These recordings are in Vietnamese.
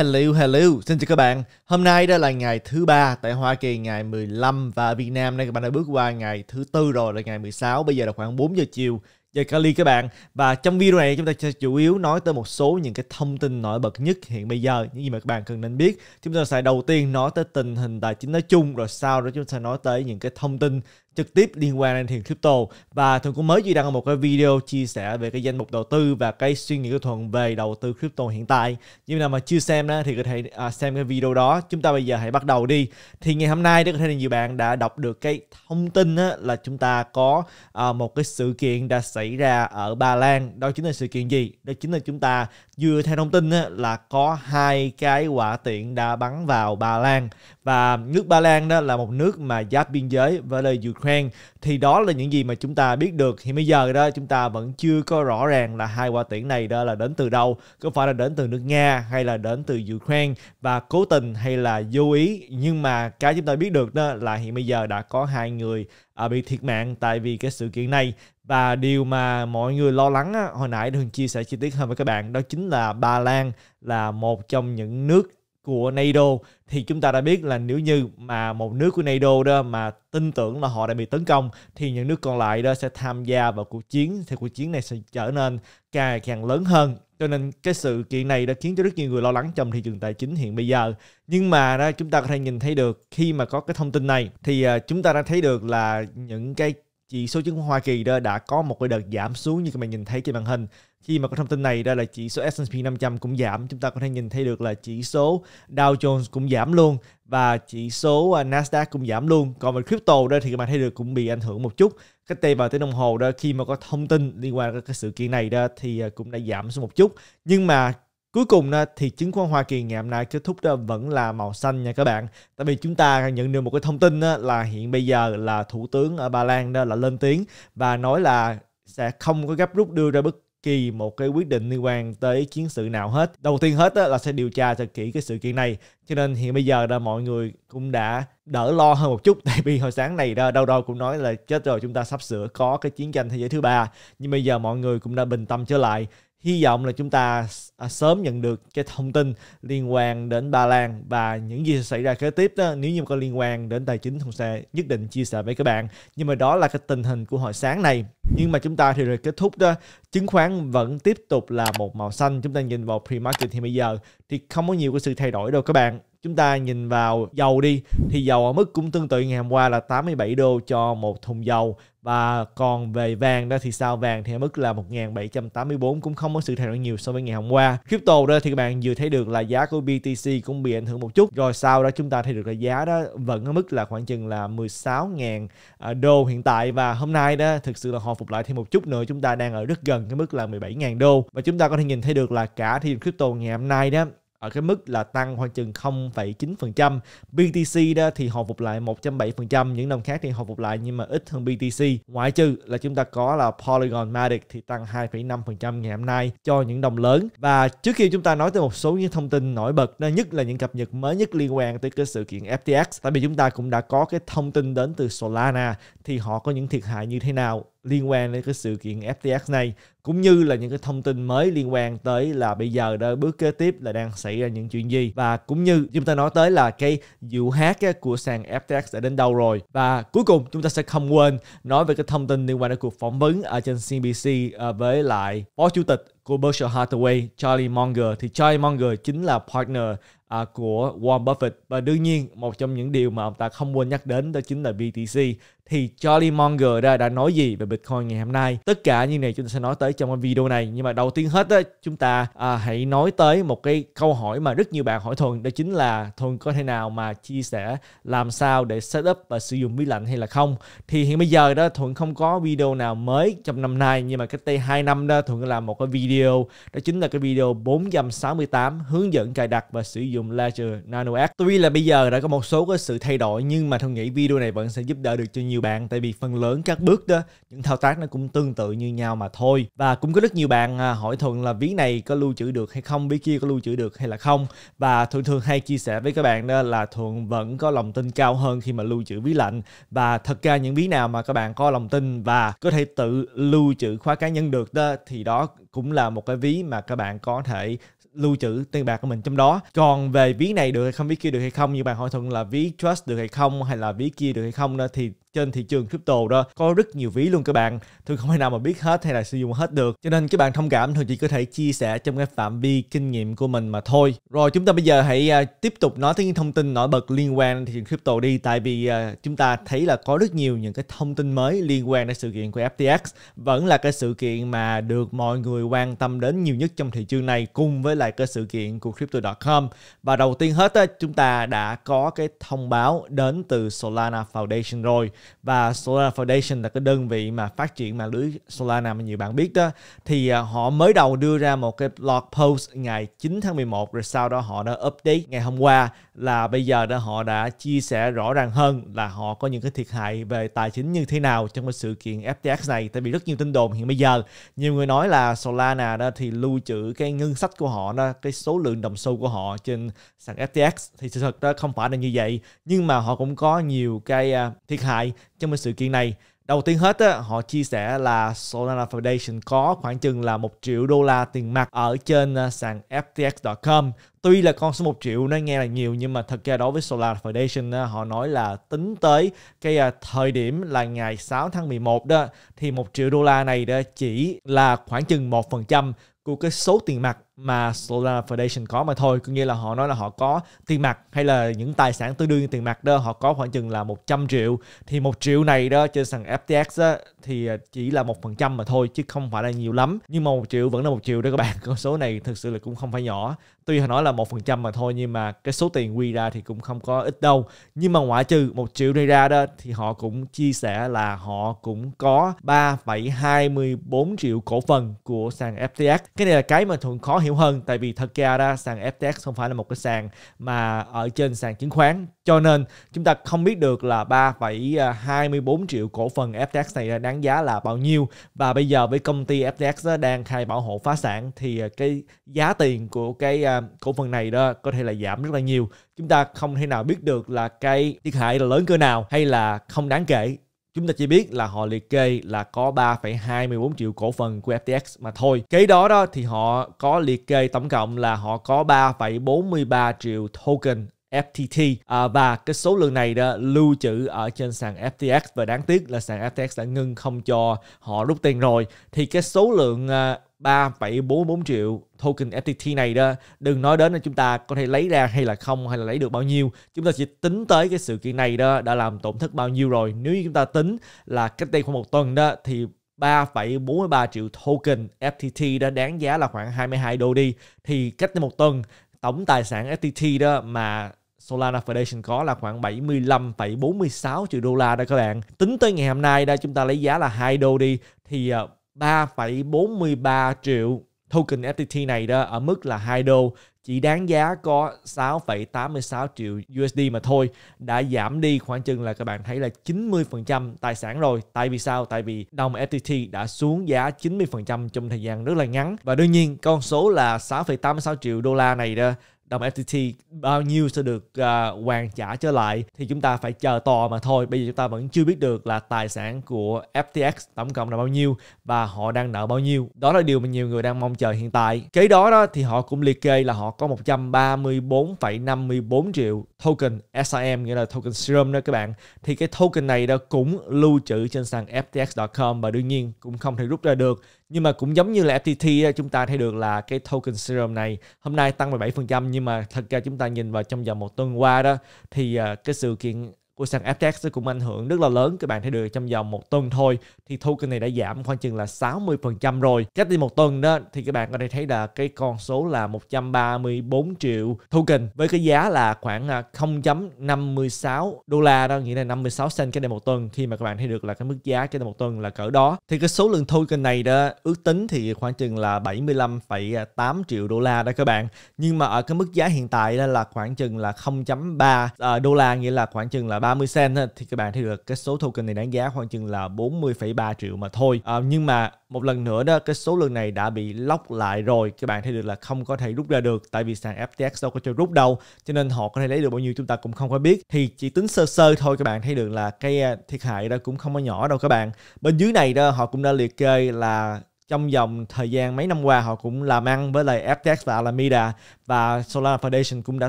Hello, hello, xin chào các bạn. Hôm nay đó là ngày thứ ba tại Hoa Kỳ ngày 15 và Việt Nam đây các bạn đã bước qua ngày thứ tư rồi là ngày 16, bây giờ là khoảng 4 giờ chiều giờ Kali các bạn và trong video này chúng ta sẽ chủ yếu nói tới một số những cái thông tin nổi bật nhất hiện bây giờ những gì mà các bạn cần nên biết chúng ta sẽ đầu tiên nói tới tình hình tài chính nói chung rồi sau đó chúng ta sẽ nói tới những cái thông tin trực tiếp liên quan đến thị trường crypto và thường cũng mới duy đăng một cái video chia sẻ về cái danh mục đầu tư và cái suy nghĩ của thuận về đầu tư crypto hiện tại nhưng nào mà chưa xem đó thì có thể à, xem cái video đó chúng ta bây giờ hãy bắt đầu đi thì ngày hôm nay có thể là nhiều bạn đã đọc được cái thông tin á, là chúng ta có à, một cái sự kiện đã xảy ra ở Ba Lan đó chính là sự kiện gì đó chính là chúng ta vừa theo thông tin á, là có hai cái quả tiện đã bắn vào Ba Lan và nước Ba Lan đó là một nước mà giáp biên giới với lại Ukraine khoen thì đó là những gì mà chúng ta biết được hiện bây giờ đó chúng ta vẫn chưa có rõ ràng là hai quả tiễn này đó là đến từ đâu có phải là đến từ nước nga hay là đến từ ukraine và cố tình hay là vô ý nhưng mà cái chúng ta biết được đó là hiện bây giờ đã có hai người à, bị thiệt mạng tại vì cái sự kiện này và điều mà mọi người lo lắng hồi nãy đường chia sẻ chi tiết hơn với các bạn đó chính là Ba Lan là một trong những nước của NATO thì chúng ta đã biết là nếu như mà một nước của NATO đó mà tin tưởng là họ đã bị tấn công thì những nước còn lại đó sẽ tham gia vào cuộc chiến thì cuộc chiến này sẽ trở nên càng càng lớn hơn cho nên cái sự kiện này đã khiến cho rất nhiều người lo lắng trong thị trường tài chính hiện bây giờ nhưng mà đó, chúng ta có thể nhìn thấy được khi mà có cái thông tin này thì à, chúng ta đã thấy được là những cái chỉ số chứng khoán Hoa Kỳ đó đã có một cái đợt giảm xuống như các bạn nhìn thấy trên màn hình khi mà có thông tin này ra là chỉ số S&P 500 cũng giảm chúng ta có thể nhìn thấy được là chỉ số Dow Jones cũng giảm luôn và chỉ số à, Nasdaq cũng giảm luôn còn về crypto đó thì các bạn thấy được cũng bị ảnh hưởng một chút cách đây vào tiếng đồng hồ đó khi mà có thông tin liên quan đến cái sự kiện này đó thì à, cũng đã giảm xuống một chút nhưng mà Cuối cùng đó, thì chứng khoán Hoa Kỳ ngày hôm nay kết thúc đó vẫn là màu xanh nha các bạn. Tại vì chúng ta nhận được một cái thông tin đó, là hiện bây giờ là thủ tướng ở Ba Lan đó là lên tiếng và nói là sẽ không có gấp rút đưa ra bất kỳ một cái quyết định liên quan tới chiến sự nào hết. Đầu tiên hết là sẽ điều tra thật kỹ cái sự kiện này. Cho nên hiện bây giờ là mọi người cũng đã đỡ lo hơn một chút tại vì hồi sáng này đâu đâu cũng nói là chết rồi chúng ta sắp sửa có cái chiến tranh thế giới thứ ba nhưng bây giờ mọi người cũng đã bình tâm trở lại hy vọng là chúng ta à, sớm nhận được cái thông tin liên quan đến Ba Lan và những gì sẽ xảy ra kế tiếp đó nếu như có liên quan đến tài chính Hồng sẽ nhất định chia sẻ với các bạn nhưng mà đó là cái tình hình của hồi sáng này nhưng mà chúng ta thì rồi kết thúc đó chứng khoán vẫn tiếp tục là một màu xanh chúng ta nhìn vào pre-market thì bây giờ thì không có nhiều cái sự thay đổi đâu các bạn Chúng ta nhìn vào dầu đi thì dầu ở mức cũng tương tự ngày hôm qua là 87 đô cho một thùng dầu và còn về vàng đó thì sao vàng thì ở mức là 1784 cũng không có sự thay đổi nhiều so với ngày hôm qua. Crypto đó thì các bạn vừa thấy được là giá của BTC cũng bị ảnh hưởng một chút. Rồi sau đó chúng ta thấy được là giá đó vẫn ở mức là khoảng chừng là 16.000 à, đô hiện tại và hôm nay đó thực sự là hồi phục lại thêm một chút nữa chúng ta đang ở rất gần cái mức là 17.000 đô và chúng ta có thể nhìn thấy được là cả thị trường crypto ngày hôm nay đó ở cái mức là tăng khoảng chừng 0,9%. BTC đó thì hồi phục lại 1.7%, những đồng khác thì hồi phục lại nhưng mà ít hơn BTC. Ngoại trừ là chúng ta có là Polygon Matic thì tăng 2,5% ngày hôm nay cho những đồng lớn. Và trước khi chúng ta nói tới một số những thông tin nổi bật, nhất là những cập nhật mới nhất liên quan tới cái sự kiện FTX, tại vì chúng ta cũng đã có cái thông tin đến từ Solana thì họ có những thiệt hại như thế nào liên quan đến cái sự kiện FTX này cũng như là những cái thông tin mới liên quan tới là bây giờ đó bước kế tiếp là đang xảy ra những chuyện gì và cũng như chúng ta nói tới là cái vụ hack á, của sàn FTX đã đến đâu rồi và cuối cùng chúng ta sẽ không quên nói về cái thông tin liên quan đến cuộc phỏng vấn ở trên CNBC ờ, với lại phó chủ tịch của Berkshire Hathaway, Charlie Munger thì Charlie Munger chính là partner à, của Warren Buffett và đương nhiên một trong những điều mà ông ta không quên nhắc đến đó chính là BTC thì Charlie Munger đã, đã nói gì về Bitcoin ngày hôm nay tất cả như này chúng ta sẽ nói tới trong cái video này nhưng mà đầu tiên hết á, chúng ta à, hãy nói tới một cái câu hỏi mà rất nhiều bạn hỏi Thuần đó chính là Thuần có thể nào mà chia sẻ làm sao để setup và sử dụng máy lạnh hay là không thì hiện bây giờ đó Thuần không có video nào mới trong năm nay nhưng mà cách đây 2 năm đó Thuần làm một cái video video, đó chính là cái video 468 hướng dẫn cài đặt và sử dụng Ledger Nano X. Tuy là bây giờ đã có một số cái sự thay đổi nhưng mà tôi nghĩ video này vẫn sẽ giúp đỡ được cho nhiều bạn tại vì phần lớn các bước đó, những thao tác nó cũng tương tự như nhau mà thôi. Và cũng có rất nhiều bạn à, hỏi Thuận là ví này có lưu trữ được hay không, ví kia có lưu trữ được hay là không. Và thường thường hay chia sẻ với các bạn đó là Thuận vẫn có lòng tin cao hơn khi mà lưu trữ ví lạnh và thật ra những ví nào mà các bạn có lòng tin và có thể tự lưu trữ khóa cá nhân được đó thì đó cũng là một cái ví mà các bạn có thể lưu trữ tiền bạc của mình trong đó còn về ví này được hay không ví kia được hay không như bạn hỏi thuận là ví trust được hay không hay là ví kia được hay không đó thì trên thị trường crypto đó có rất nhiều ví luôn các bạn tôi không thể nào mà biết hết hay là sử dụng hết được cho nên các bạn thông cảm thôi chỉ có thể chia sẻ trong cái phạm vi kinh nghiệm của mình mà thôi rồi chúng ta bây giờ hãy à, tiếp tục nói tới những thông tin nổi bật liên quan đến thị trường crypto đi tại vì à, chúng ta thấy là có rất nhiều những cái thông tin mới liên quan đến sự kiện của FTX vẫn là cái sự kiện mà được mọi người quan tâm đến nhiều nhất trong thị trường này cùng với lại cái sự kiện của crypto.com và đầu tiên hết á chúng ta đã có cái thông báo đến từ Solana Foundation rồi và Solana Foundation là cái đơn vị mà phát triển mạng lưới Solana mà nhiều bạn biết đó thì à, họ mới đầu đưa ra một cái blog post ngày 9 tháng 11 rồi sau đó họ đã update ngày hôm qua là bây giờ đó họ đã chia sẻ rõ ràng hơn là họ có những cái thiệt hại về tài chính như thế nào trong cái sự kiện FTX này tại vì rất nhiều tin đồn hiện bây giờ nhiều người nói là Solana đó thì lưu trữ cái ngân sách của họ đó cái số lượng đồng xu của họ trên sàn FTX thì sự thật đó không phải là như vậy nhưng mà họ cũng có nhiều cái à, thiệt hại lại trong sự kiện này. Đầu tiên hết, họ chia sẻ là Solana Foundation có khoảng chừng là 1 triệu đô la tiền mặt ở trên à, sàn FTX.com. Tuy là con số 1 triệu nó nghe là nhiều nhưng mà thật ra đối với Solana Foundation họ nói là tính tới cái à, thời điểm là ngày 6 tháng 11 đó thì 1 triệu đô la này đó chỉ là khoảng chừng 1% của cái số tiền mặt mà Solana Foundation có mà thôi. Có nghĩa là họ nói là họ có tiền mặt hay là những tài sản tương đương tiền mặt đó họ có khoảng chừng là 100 triệu. Thì một triệu này đó trên sàn FTX đó, thì à, chỉ là một phần trăm mà thôi chứ không phải là nhiều lắm. Nhưng mà một triệu vẫn là một triệu đó các bạn. Con số này thực sự là cũng không phải nhỏ. Tuy họ nói là một phần trăm mà thôi nhưng mà cái số tiền quy ra thì cũng không có ít đâu. Nhưng mà ngoại trừ một triệu đây ra đó thì họ cũng chia sẻ là họ cũng có 3,24 triệu cổ phần của sàn FTX cái này là cái mà thuận khó hiểu hơn tại vì thật ra ra sàn FTX không phải là một cái sàn mà ở trên sàn chứng khoán cho nên chúng ta không biết được là 3,24 triệu cổ phần FTX này đáng giá là bao nhiêu và bây giờ với công ty FTX đang khai bảo hộ phá sản thì cái giá tiền của cái à, cổ phần này đó có thể là giảm rất là nhiều chúng ta không thể nào biết được là cái thiệt hại là lớn cỡ nào hay là không đáng kể chúng ta chỉ biết là họ liệt kê là có 3,24 triệu cổ phần của FTX mà thôi. Cái đó đó thì họ có liệt kê tổng cộng là họ có 3,43 triệu token FTT à, và cái số lượng này đó lưu trữ ở trên sàn FTX và đáng tiếc là sàn FTX đã ngưng không cho họ rút tiền rồi thì cái số lượng à, 3,44 triệu token FTT này đó đừng nói đến là chúng ta có thể lấy ra hay là không hay là lấy được bao nhiêu chúng ta chỉ tính tới cái sự kiện này đó đã làm tổn thất bao nhiêu rồi nếu như chúng ta tính là cách đây khoảng một tuần đó thì 3,43 triệu token FTT đã đáng giá là khoảng 22 đô đi thì cách đây một tuần tổng tài sản FTT đó mà Solana Foundation có là khoảng 75,46 triệu đô la đó các bạn. Tính tới ngày hôm nay đây chúng ta lấy giá là 2 đô đi thì ờ, 3,43 triệu token FTT này đó ở mức là 2 đô chỉ đáng giá có 6,86 triệu USD mà thôi đã giảm đi khoảng chừng là các bạn thấy là 90% tài sản rồi tại vì sao tại vì đồng FTT đã xuống giá 90% trong thời gian rất là ngắn và đương nhiên con số là 6,86 triệu đô la này đó đồng FTT bao nhiêu sẽ được uh, hoàn trả trở lại thì chúng ta phải chờ to mà thôi. Bây giờ chúng ta vẫn chưa biết được là tài sản của FTX tổng cộng là bao nhiêu và họ đang nợ bao nhiêu. Đó là điều mà nhiều người đang mong chờ hiện tại. Kế đó đó thì họ cũng liệt kê là họ có 134,54 triệu token SIM nghĩa là token serum đó các bạn. Thì cái token này đó cũng lưu trữ trên sàn FTX.com và đương nhiên cũng không thể rút ra được nhưng mà cũng giống như là FTT chúng ta thấy được là cái token serum này hôm nay tăng 17% nhưng mà thật ra chúng ta nhìn vào trong vòng một tuần qua đó thì à, cái sự kiện của sàn FTX nó cũng ảnh hưởng rất là lớn các bạn thấy được trong vòng một tuần thôi thì token này đã giảm khoảng chừng là 60% rồi cách đi một tuần đó thì các bạn có thể thấy là cái con số là 134 triệu token với cái giá là khoảng 0.56 à, đô la đó nghĩa là 56 cent cái đây một tuần khi mà các bạn thấy được là cái mức giá cái đây một tuần là cỡ đó thì cái số lượng token này đó ước tính thì khoảng chừng là 75,8 triệu đô la đó các bạn nhưng mà ở cái mức giá hiện tại đó là khoảng chừng là 0.3 à, đô la nghĩa là khoảng chừng là 30 cent thì các bạn thấy được cái số token này đáng giá khoảng chừng là 40,3 triệu mà thôi. À, nhưng mà một lần nữa đó cái số lượng này đã bị lock lại rồi. Các bạn thấy được là không có thể rút ra được tại vì sàn FTX đâu có cho rút đâu. Cho nên họ có thể lấy được bao nhiêu chúng ta cũng không có biết. Thì chỉ tính sơ sơ thôi các bạn thấy được là cái à, thiệt hại đó cũng không có nhỏ đâu các bạn. Bên dưới này đó họ cũng đã liệt kê là trong vòng thời gian mấy năm qua họ cũng làm ăn với lại FTX và Alameda và Solana Foundation cũng đã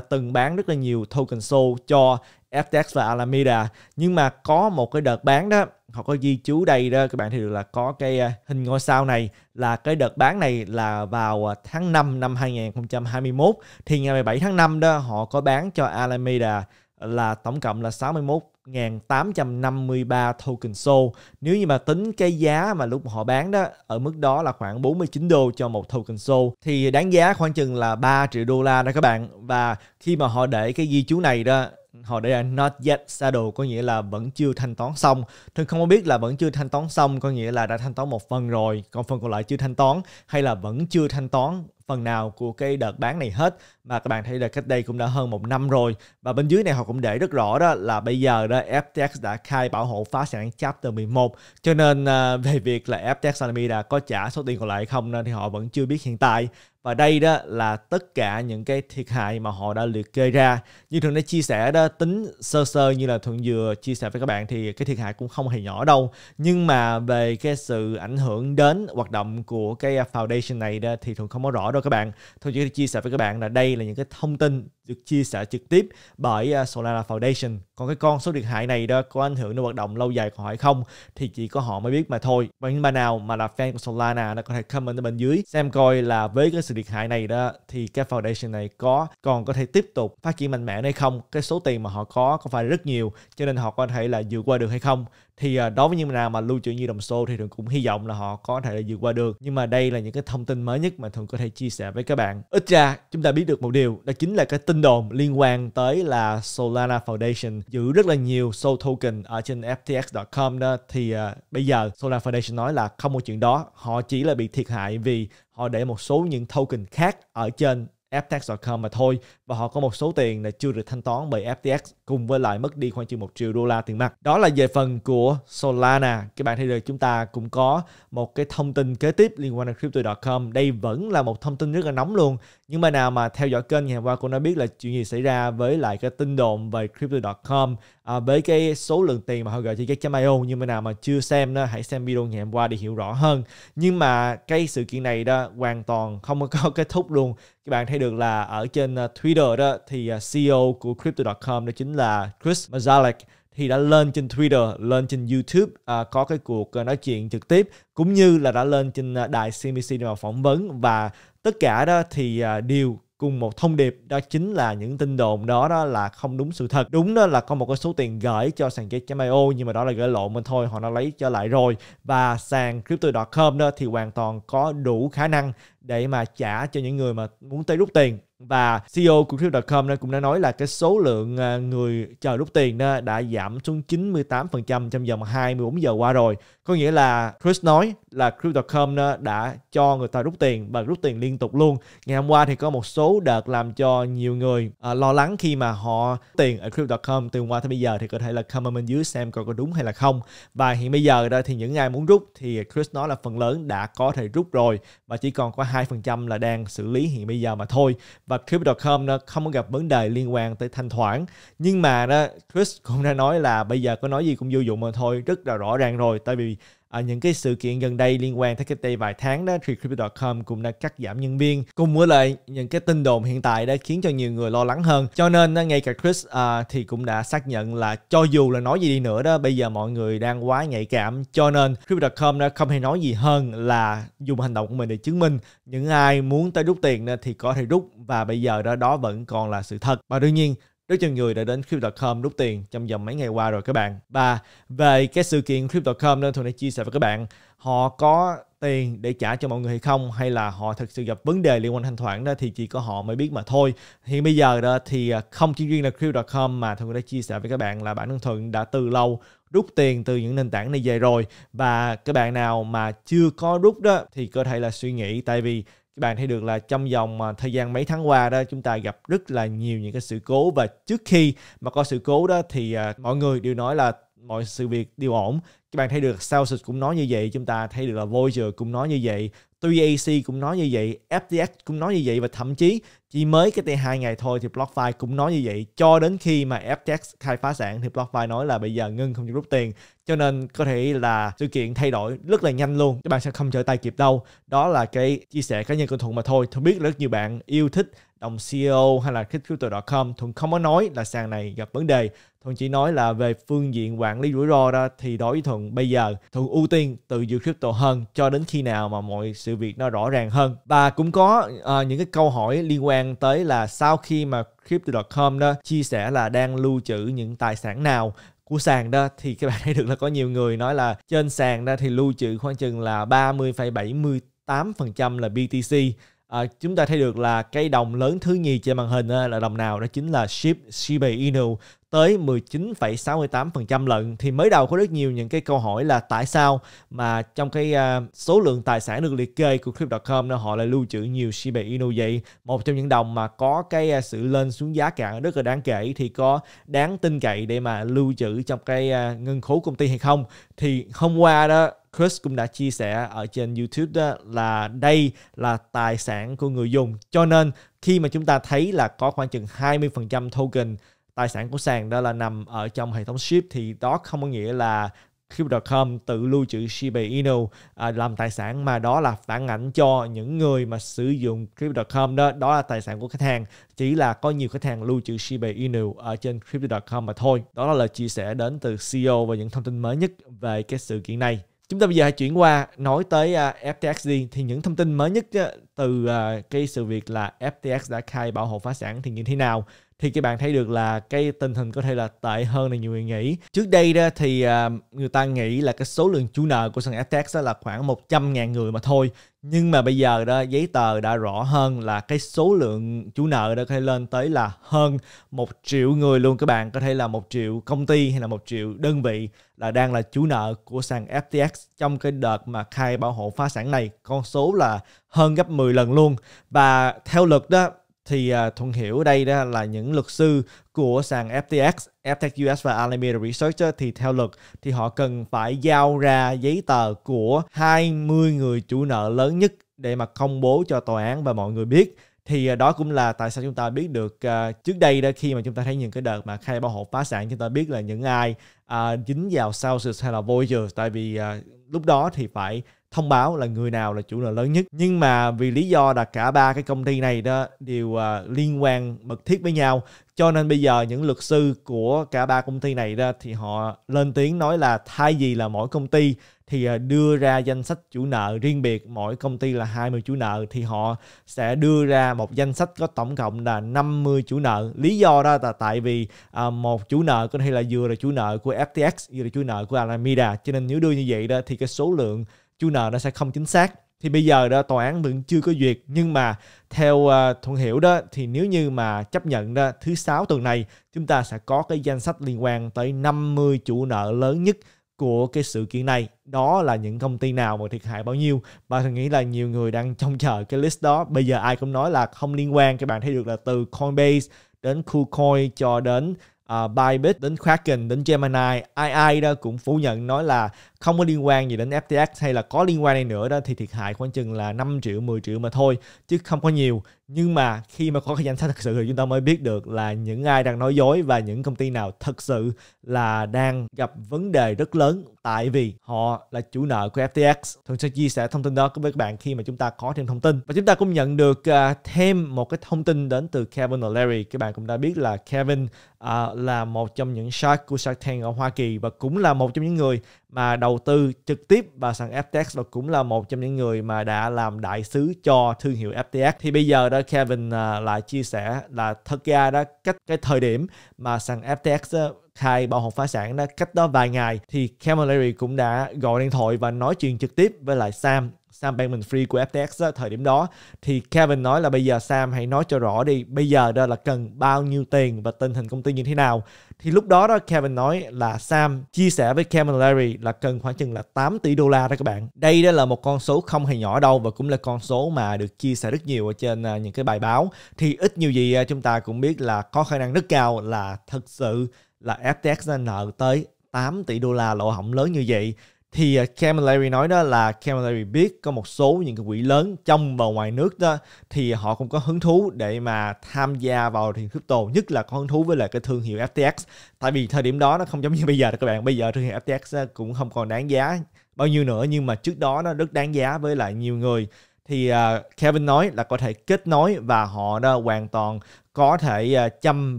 từng bán rất là nhiều token SOL cho FTX và Alameda nhưng mà có một cái đợt bán đó họ có ghi chú đây đó các bạn thì được là có cái ờ, hình ngôi sao này là cái đợt bán này là vào ờ, tháng 5 năm 2021 thì ngày 17 tháng 5 đó họ có bán cho Alameda là tổng cộng là 61 1.853 token sold. Nếu như mà tính cái giá mà lúc họ bán đó ở mức đó là khoảng 49 đô cho một token sold thì đáng giá khoảng chừng là 3 triệu đô la đó các bạn. Và khi mà họ để cái ghi chú này đó họ để là not yet saddle có nghĩa là vẫn chưa thanh toán xong thường không có biết là vẫn chưa thanh toán xong có nghĩa là đã thanh toán một phần rồi còn phần còn lại chưa thanh toán hay là vẫn chưa thanh toán phần nào của cái đợt bán này hết mà các bạn thấy là cách đây cũng đã hơn một năm rồi và bên dưới này họ cũng để rất rõ đó là bây giờ đó FTX đã khai bảo hộ phá sản Chapter 11 cho nên à, về việc là FTX Alameda có trả số tiền còn lại không nên thì họ vẫn chưa biết hiện tại và đây đó là tất cả những cái thiệt hại mà họ đã liệt kê ra như thường đã chia sẻ đó tính sơ sơ như là thuận vừa chia sẻ với các bạn thì cái thiệt hại cũng không hề nhỏ đâu nhưng mà về cái sự ảnh hưởng đến hoạt động của cái foundation này đó thì thường không có rõ đâu các bạn thôi chỉ chia sẻ với các bạn là đây đây là những cái thông tin được chia sẻ trực tiếp bởi à, Solana Foundation. Còn cái con số thiệt hại này đó có ảnh hưởng đến hoạt động lâu dài của họ hay không thì chỉ có họ mới biết mà thôi. Và những bạn nào mà là fan của Solana đã có thể comment ở bên dưới xem coi là với cái sự thiệt hại này đó thì cái foundation này có còn có thể tiếp tục phát triển mạnh mẽ hay không? Cái số tiền mà họ có có phải rất nhiều cho nên họ có thể là vượt qua được hay không? Thì à, đối với những nào mà lưu trữ như đồng xu thì thường cũng hy vọng là họ có thể là vượt qua được. Nhưng mà đây là những cái thông tin mới nhất mà thường có thể chia sẻ với các bạn. Ít ra chúng ta biết được một điều đó chính là cái tính tin đồn liên quan tới là Solana Foundation giữ rất là nhiều Sol token ở trên FTX.com đó thì uh, bây giờ Solana Foundation nói là không một chuyện đó họ chỉ là bị thiệt hại vì họ để một số những token khác ở trên FTX.com mà thôi và họ có một số tiền là chưa được thanh toán bởi FTX cùng với lại mất đi khoảng chừng một triệu đô la tiền mặt. Đó là về phần của Solana. Các bạn thấy được chúng ta cũng có một cái thông tin kế tiếp liên quan đến Crypto.com. Đây vẫn là một thông tin rất là nóng luôn. Nhưng mà nào mà theo dõi kênh ngày hôm qua cũng đã biết là chuyện gì xảy ra với lại cái tin đồn về Crypto.com à, với cái số lượng tiền mà họ gửi cho Gecamayo nhưng mà nào mà chưa xem đó hãy xem video ngày hôm qua để hiểu rõ hơn nhưng mà cái sự kiện này đó hoàn toàn không có kết thúc luôn các bạn thấy được là ở trên à, Twitter đó thì à, CEO của crypto.com đó chính là Chris Mazalek thì đã lên trên Twitter, lên trên YouTube à, có cái cuộc à, nói chuyện trực tiếp cũng như là đã lên trên đài CNBC để mà phỏng vấn và tất cả đó thì à, đều cùng một thông điệp đó chính là những tin đồn đó đó là không đúng sự thật đúng đó là có một cái số tiền gửi cho sàn gate.io nhưng mà đó là gửi lộn mình thôi họ đã lấy trở lại rồi và sàn crypto.com đó thì hoàn toàn có đủ khả năng để mà trả cho những người mà muốn tới rút tiền và CEO của Crypto.com cũng đã nói là cái số lượng à, người chờ rút tiền đã giảm xuống 98% trong vòng 24 giờ qua rồi. Có nghĩa là Chris nói là Crypto.com đã cho người ta rút tiền và rút tiền liên tục luôn. Ngày hôm qua thì có một số đợt làm cho nhiều người à, lo lắng khi mà họ tiền ở Crypto.com từ hôm qua tới bây giờ thì có thể là comment bên dưới xem coi có đúng hay là không. Và hiện bây giờ đó thì những ai muốn rút thì Chris nói là phần lớn đã có thể rút rồi và chỉ còn có 2% là đang xử lý hiện bây giờ mà thôi và Crypto.com nó không có gặp vấn đề liên quan tới thanh khoản nhưng mà đó, Chris cũng đã nói là bây giờ có nói gì cũng vô dụng mà thôi rất là rõ ràng rồi tại vì à, những cái sự kiện gần đây liên quan tới cái đây vài tháng đó thì crypto.com cũng đã cắt giảm nhân viên cùng với lại những cái tin đồn hiện tại đã khiến cho nhiều người lo lắng hơn cho nên ngay cả Chris à, thì cũng đã xác nhận là cho dù là nói gì đi nữa đó bây giờ mọi người đang quá nhạy cảm cho nên crypto.com đã không hề nói gì hơn là dùng hành động của mình để chứng minh những ai muốn tới rút tiền thì có thể rút và bây giờ đó đó vẫn còn là sự thật và đương nhiên rất nhiều người đã đến Crypto.com rút tiền trong vòng mấy ngày qua rồi các bạn. Và về cái sự kiện Crypto.com nên Thuận đã chia sẻ với các bạn, họ có tiền để trả cho mọi người hay không hay là họ thực sự gặp vấn đề liên quan thanh khoản đó thì chỉ có họ mới biết mà thôi hiện bây giờ đó thì à, không chỉ riêng là crypto com mà thuận đã chia sẻ với các bạn là bản thân thuận đã từ lâu rút tiền từ những nền tảng này về rồi và các bạn nào mà chưa có rút đó thì có thể là suy nghĩ tại vì các bạn thấy được là trong vòng à, thời gian mấy tháng qua đó chúng ta gặp rất là nhiều những cái sự cố và trước khi mà có sự cố đó thì à, mọi người đều nói là mọi sự việc đều ổn các bạn thấy được Celsius cũng nói như vậy chúng ta thấy được là Voyager cũng nói như vậy 3ac cũng nói như vậy FTX cũng nói như vậy và thậm chí chỉ mới cái tay hai ngày thôi thì BlockFi cũng nói như vậy cho đến khi mà FTX khai phá sản thì BlockFi nói là bây giờ ngưng không cho rút tiền cho nên có thể là sự kiện thay đổi rất là nhanh luôn các bạn sẽ không trở tay kịp đâu đó là cái chia sẻ cá nhân của Thuận mà thôi tôi biết rất nhiều bạn yêu thích đồng CEO hay là crypto.com Thuận không có nói là sàn này gặp vấn đề Thuận chỉ nói là về phương diện quản lý rủi ro đó thì đối với Thuận bây giờ Thuận ưu tiên từ dự crypto hơn cho đến khi nào mà mọi sự việc nó rõ ràng hơn và cũng có uh, những cái câu hỏi liên quan tới là sau khi mà crypto.com đó chia sẻ là đang lưu trữ những tài sản nào của sàn đó thì các bạn thấy được là có nhiều người nói là trên sàn đó thì lưu trữ khoảng chừng là 30,70 8% là BTC à, chúng ta thấy được là cây đồng lớn thứ nhì trên màn hình là đồng nào đó chính là Shib Shiba Inu tới 19,68% lận thì mới đầu có rất nhiều những cái câu hỏi là tại sao mà trong cái à, số lượng tài sản được liệt kê của Crypto.com nó họ lại lưu trữ nhiều Shiba Inu vậy một trong những đồng mà có cái à, sự lên xuống giá cả rất là đáng kể thì có đáng tin cậy để mà lưu trữ trong cái à, ngân khố công ty hay không thì hôm qua đó Chris cũng đã chia sẻ ở trên YouTube đó là đây là tài sản của người dùng cho nên khi mà chúng ta thấy là có khoảng chừng 20% token tài sản của sàn đó là nằm ở trong hệ thống ship thì đó không có nghĩa là crypto com tự lưu trữ Shiba Inu à, làm tài sản mà đó là phản ảnh cho những người mà sử dụng crypto com đó đó là tài sản của khách hàng chỉ là có nhiều khách hàng lưu trữ Shiba Inu ở trên Crypto.com mà thôi đó là lời chia sẻ đến từ CEO và những thông tin mới nhất về cái sự kiện này chúng ta bây giờ hãy chuyển qua nói tới à, FTX đi thì những thông tin mới nhất à, từ uh, cái sự việc là FTX đã khai bảo hộ phá sản thì như thế nào thì các bạn thấy được là cái tình hình có thể là tệ hơn là nhiều người nghĩ. Trước đây đó thì uh, người ta nghĩ là cái số lượng chủ nợ của sàn FTX đó là khoảng 100.000 người mà thôi. Nhưng mà bây giờ đó giấy tờ đã rõ hơn là cái số lượng chủ nợ đó có thể lên tới là hơn một triệu người luôn các bạn. Có thể là một triệu công ty hay là một triệu đơn vị là đang là chủ nợ của sàn FTX trong cái đợt mà khai bảo hộ phá sản này. Con số là hơn gấp 10 lần luôn và theo luật đó thì uh, thuận hiểu đây đó là những luật sư của sàn FTX, FTX US và Alameda Research thì theo luật thì họ cần phải giao ra giấy tờ của 20 người chủ nợ lớn nhất để mà công bố cho tòa án và mọi người biết thì à, đó cũng là tại sao chúng ta biết được uh, trước đây đó khi mà chúng ta thấy những cái đợt mà khai bảo hộ phá sản chúng ta biết là những ai uh, dính vào Celsius hay là Voyager tại vì uh, lúc đó thì phải thông báo là người nào là chủ nợ lớn nhất nhưng mà vì lý do là cả ba cái công ty này đó đều uh, liên quan mật thiết với nhau cho nên bây giờ những luật sư của cả ba công ty này đó thì họ lên tiếng nói là thay vì là mỗi công ty thì à, đưa ra danh sách chủ nợ riêng biệt mỗi công ty là 20 chủ nợ thì họ sẽ đưa ra một danh sách có tổng cộng là 50 chủ nợ lý do đó là tại vì à, một chủ nợ có thể là vừa là chủ nợ của FTX vừa là chủ nợ của Alameda cho nên nếu đưa như vậy đó thì cái số lượng chú nợ nó sẽ không chính xác thì bây giờ đó tòa án vẫn chưa có duyệt nhưng mà theo uh, thuận hiểu đó thì nếu như mà chấp nhận đó thứ sáu tuần này chúng ta sẽ có cái danh sách liên quan tới 50 chủ nợ lớn nhất của cái sự kiện này đó là những công ty nào và thiệt hại bao nhiêu và tôi nghĩ là nhiều người đang trông chờ cái list đó bây giờ ai cũng nói là không liên quan các bạn thấy được là từ Coinbase đến KuCoin cho đến uh, Bybit đến Kraken đến Gemini ai ai đó cũng phủ nhận nói là không có liên quan gì đến FTX hay là có liên quan này nữa đó thì thiệt hại khoảng chừng là 5 triệu 10 triệu mà thôi chứ không có nhiều nhưng mà khi mà có cái danh sách thật sự thì chúng ta mới biết được là những ai đang nói dối và những công ty nào thật sự là đang gặp vấn đề rất lớn tại vì họ là chủ nợ của FTX. Thường sẽ chia sẻ thông tin đó với các bạn khi mà chúng ta có thêm thông tin. Và chúng ta cũng nhận được uh, thêm một cái thông tin đến từ Kevin O'Leary. Các bạn cũng đã biết là Kevin uh, là một trong những shark của Shark Tank ở Hoa Kỳ và cũng là một trong những người mà đầu tư trực tiếp vào sàn FTX và cũng là một trong những người mà đã làm đại sứ cho thương hiệu FTX. Thì bây giờ đó Kevin à, lại chia sẻ là thật ra đó cách cái thời điểm mà sàn FTX à, khai bảo hộ phá sản đó cách đó vài ngày thì Kevin Larry cũng đã gọi điện thoại và nói chuyện trực tiếp với lại Sam Sam bankman free của FTX đó, thời điểm đó thì Kevin nói là bây giờ Sam hãy nói cho rõ đi bây giờ đó là cần bao nhiêu tiền và tình hình công ty như thế nào thì lúc đó đó Kevin nói là Sam chia sẻ với Kevin Larry là cần khoảng chừng là 8 tỷ đô la đó các bạn đây đó là một con số không hề nhỏ đâu và cũng là con số mà được chia sẻ rất nhiều ở trên à, những cái bài báo thì ít nhiều gì à, chúng ta cũng biết là có khả năng rất cao là thật sự là FTX nợ tới 8 tỷ đô la lỗ hỏng lớn như vậy thì à, Camilleri nói đó là Camilleri biết có một số những cái quỹ lớn trong và ngoài nước đó thì họ cũng có hứng thú để mà tham gia vào thị crypto nhất là có hứng thú với lại cái thương hiệu FTX tại vì thời điểm đó nó không giống như bây giờ đó các bạn bây giờ thương hiệu FTX à, cũng không còn đáng giá bao nhiêu nữa nhưng mà trước đó nó rất đáng giá với lại nhiều người thì uh, Kevin nói là có thể kết nối và họ đã hoàn toàn có thể uh, à, chăm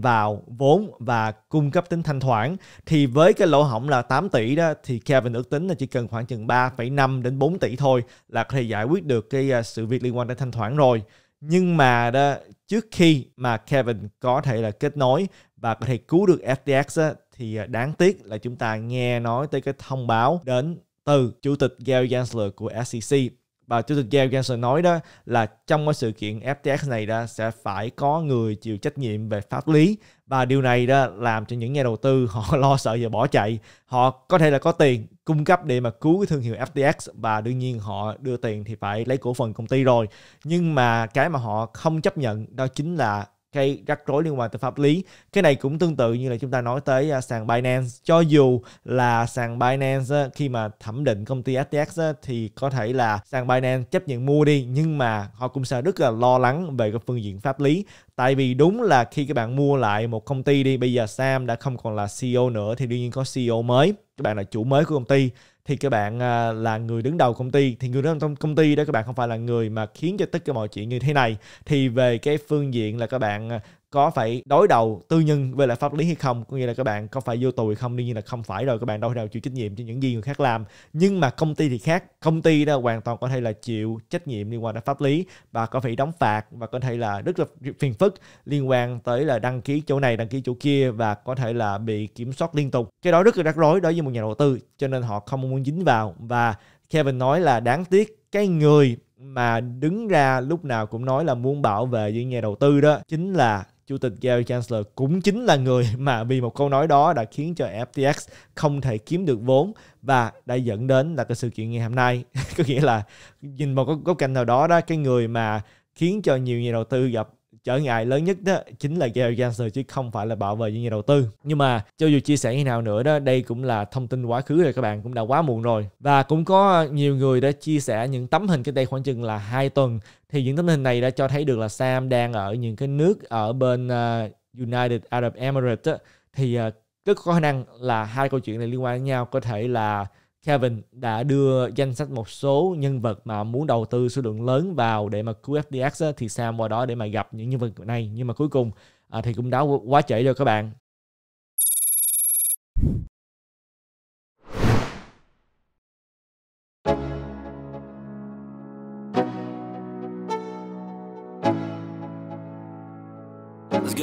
vào vốn và cung cấp tính thanh khoản thì với cái lỗ hỏng là 8 tỷ đó thì Kevin ước tính là chỉ cần khoảng chừng 3,5 đến 4 tỷ thôi là có thể giải quyết được cái uh, sự việc liên quan đến thanh khoản rồi nhưng mà đó trước khi mà Kevin có thể là kết nối và có thể cứu được FTX á, thì đáng tiếc là chúng ta nghe nói tới cái thông báo đến từ chủ tịch Gary Gensler của SEC và chủ tịch Gail Johnson nói đó là trong cái sự kiện FTX này đó sẽ phải có người chịu trách nhiệm về pháp lý và điều này đó làm cho những nhà đầu tư họ lo sợ và bỏ chạy họ có thể là có tiền cung cấp để mà cứu cái thương hiệu FTX và đương nhiên họ đưa tiền thì phải lấy cổ phần công ty rồi nhưng mà cái mà họ không chấp nhận đó chính là gây rắc rối liên quan tới pháp lý cái này cũng tương tự như là chúng ta nói tới à, sàn Binance cho dù là sàn Binance khi mà thẩm định công ty STX thì có thể là sàn Binance chấp nhận mua đi nhưng mà họ cũng sẽ rất là lo lắng về cái phương diện pháp lý tại vì đúng là khi các bạn mua lại một công ty đi bây giờ Sam đã không còn là CEO nữa thì đương nhiên có CEO mới các bạn là chủ mới của công ty thì các bạn à, là người đứng đầu công ty thì người đứng đầu công ty đó các bạn không phải là người mà khiến cho tất cả mọi chuyện như thế này thì về cái phương diện là các bạn à, có phải đối đầu tư nhân về lại pháp lý hay không có nghĩa là các bạn có phải vô tù hay không đương nhiên là không phải rồi các bạn đâu nào chịu trách nhiệm cho những gì người khác làm nhưng mà công ty thì khác công ty đó hoàn toàn có thể là chịu trách nhiệm liên quan đến pháp lý và có phải đóng phạt và có thể là rất là phiền phức liên quan tới là đăng ký chỗ này đăng ký chỗ kia và có thể là bị kiểm soát liên tục cái đó rất là rắc rối đối với một nhà đầu tư cho nên họ không muốn dính vào và Kevin nói là đáng tiếc cái người mà đứng ra lúc nào cũng nói là muốn bảo vệ những nhà đầu tư đó chính là Chủ tịch Gary Chancellor cũng chính là người mà vì một câu nói đó đã khiến cho FTX không thể kiếm được vốn và đã dẫn đến là cái sự kiện ngày hôm nay. có nghĩa là nhìn một góc cạnh nào đó đó cái người mà khiến cho nhiều nhà đầu tư gặp trở ngại lớn nhất đó chính là Gary Gensler chứ không phải là bảo vệ những nhà đầu tư. Nhưng mà cho dù chia sẻ như nào nữa đó, đây cũng là thông tin quá khứ rồi các bạn, cũng đã quá muộn rồi. Và cũng có nhiều người đã chia sẻ những tấm hình cách đây khoảng chừng là hai tuần thì những tấm hình này đã cho thấy được là Sam đang ở những cái nước ở bên uh, United Arab Emirates á, thì uh, ờ, rất có khả năng là hai câu chuyện này liên quan đến nhau có thể là Kevin đã đưa danh sách một số nhân vật mà muốn đầu tư số lượng lớn vào để mà cứu FDX á, thì Sam qua đó để mà gặp những nhân vật này nhưng mà cuối cùng à, thì cũng đã quá trễ rồi các bạn